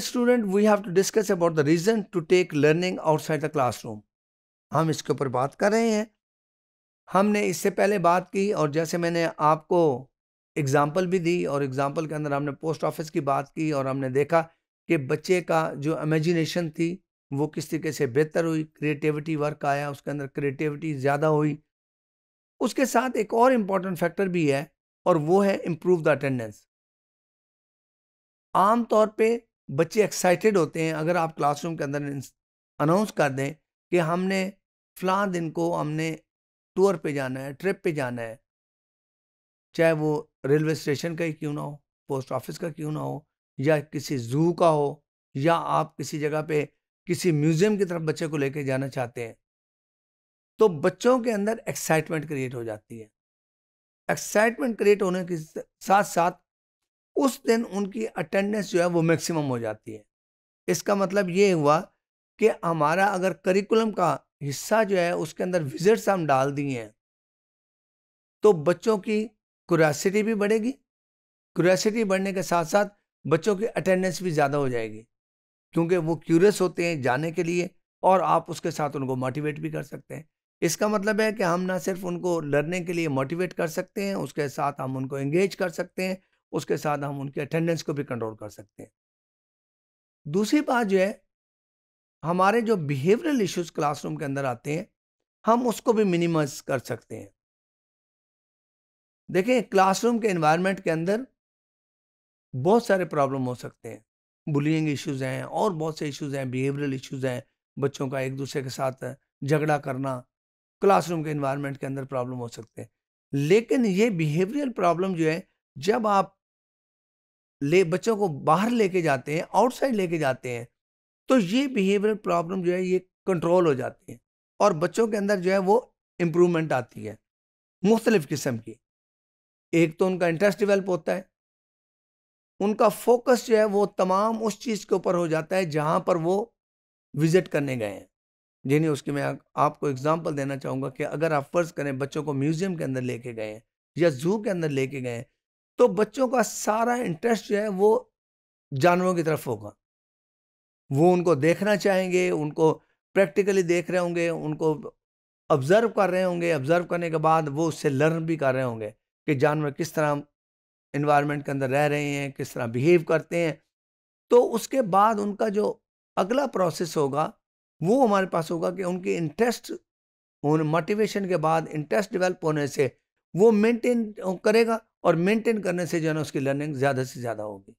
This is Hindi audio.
student we have to discuss about the reason to take learning outside the class room हम इसके ऊपर बात कर रहे हैं हमने इससे पहले बात की और जैसे मैंने आपको एग्ज़ाम्पल भी दी और एग्ज़ाम्पल के अंदर हमने पोस्ट ऑफिस की बात की और हमने देखा कि बच्चे का जो इमेजिनेशन थी वो किस तरीके से बेहतर हुई क्रिएटिविटी वर्क आया उसके अंदर क्रिएटिविटी ज़्यादा हुई उसके साथ एक और इम्पॉर्टेंट फैक्टर भी है और वो है इम्प्रूव द अटेंडेंस आम तौर पे बच्चे एक्साइटेड होते हैं अगर आप क्लासरूम के अंदर अनाउंस कर दें कि हमने फला दिन को हमने टूर पे जाना है ट्रिप पे जाना है चाहे वो रेलवे स्टेशन का ही क्यों ना हो पोस्ट ऑफिस का क्यों ना हो या किसी जू का हो या आप किसी जगह पे किसी म्यूज़ियम की तरफ बच्चे को लेके जाना चाहते हैं तो बच्चों के अंदर एक्साइटमेंट क्रिएट हो जाती है एक्साइटमेंट क्रिएट होने के साथ साथ उस दिन उनकी अटेंडेंस जो है वो मैक्सिमम हो जाती है इसका मतलब ये हुआ कि हमारा अगर करिकुलम का हिस्सा जो है उसके अंदर विजिट्स हम डाल दिए हैं तो बच्चों की क्यूरसिटी भी बढ़ेगी क्यूरसिटी बढ़ने के साथ साथ बच्चों की अटेंडेंस भी ज़्यादा हो जाएगी क्योंकि वो क्यूरियस होते हैं जाने के लिए और आप उसके साथ उनको मोटिवेट भी कर सकते हैं इसका मतलब है कि हम ना सिर्फ उनको लर्निंग के लिए मोटिवेट कर सकते हैं उसके साथ हम उनको एंगेज कर सकते हैं उसके साथ हम उनके अटेंडेंस को भी कंट्रोल कर सकते हैं दूसरी बात जो है हमारे जो बिहेवियरल इश्यूज क्लासरूम के अंदर आते हैं हम उसको भी मिनिमाइज कर सकते हैं देखें क्लासरूम के एनवायरनमेंट के अंदर बहुत सारे प्रॉब्लम हो सकते हैं बुलिंग इश्यूज हैं और बहुत से इश्यूज हैं बिहेवियरल इश्यूज हैं बच्चों का एक दूसरे के साथ झगड़ा करना क्लासरूम के इन्वायरमेंट के अंदर प्रॉब्लम हो सकते हैं लेकिन ये बिहेवियरल प्रॉब्लम जो है जब आप ले बच्चों को बाहर लेके जाते हैं आउटसाइड लेके जाते हैं तो ये बिहेवियर प्रॉब्लम जो है ये कंट्रोल हो जाती है और बच्चों के अंदर जो है वो इम्प्रूवमेंट आती है मुख्तलिफ़ किस्म की एक तो उनका इंटरेस्ट डिवेल्प होता है उनका फोकस जो है वो तमाम उस चीज़ के ऊपर हो जाता है जहाँ पर वो विज़िट करने गए हैं जिन्हें उसकी मैं आपको एग्ज़ाम्पल देना चाहूँगा कि अगर आप फ़र्ज़ करें बच्चों को म्यूज़ियम के अंदर लेके गए हैं या ज़ू के अंदर लेके गए हैं तो बच्चों का सारा इंटरेस्ट जो है वो जानवरों की तरफ होगा वो उनको देखना चाहेंगे उनको प्रैक्टिकली देख रहे होंगे उनको ऑब्ज़र्व कर रहे होंगे ऑब्ज़र्व करने के बाद वो उससे लर्न भी कर रहे होंगे कि जानवर किस तरह इन्वायरमेंट के अंदर रह रहे हैं किस तरह बिहेव करते हैं तो उसके बाद उनका जो अगला प्रोसेस होगा वो हमारे पास होगा कि उनके इंटरेस्ट उन मोटिवेशन के बाद इंटरेस्ट डेवलप होने से वो मेंटेन करेगा और मेंटेन करने से जो है ना उसकी लर्निंग ज़्यादा से ज़्यादा होगी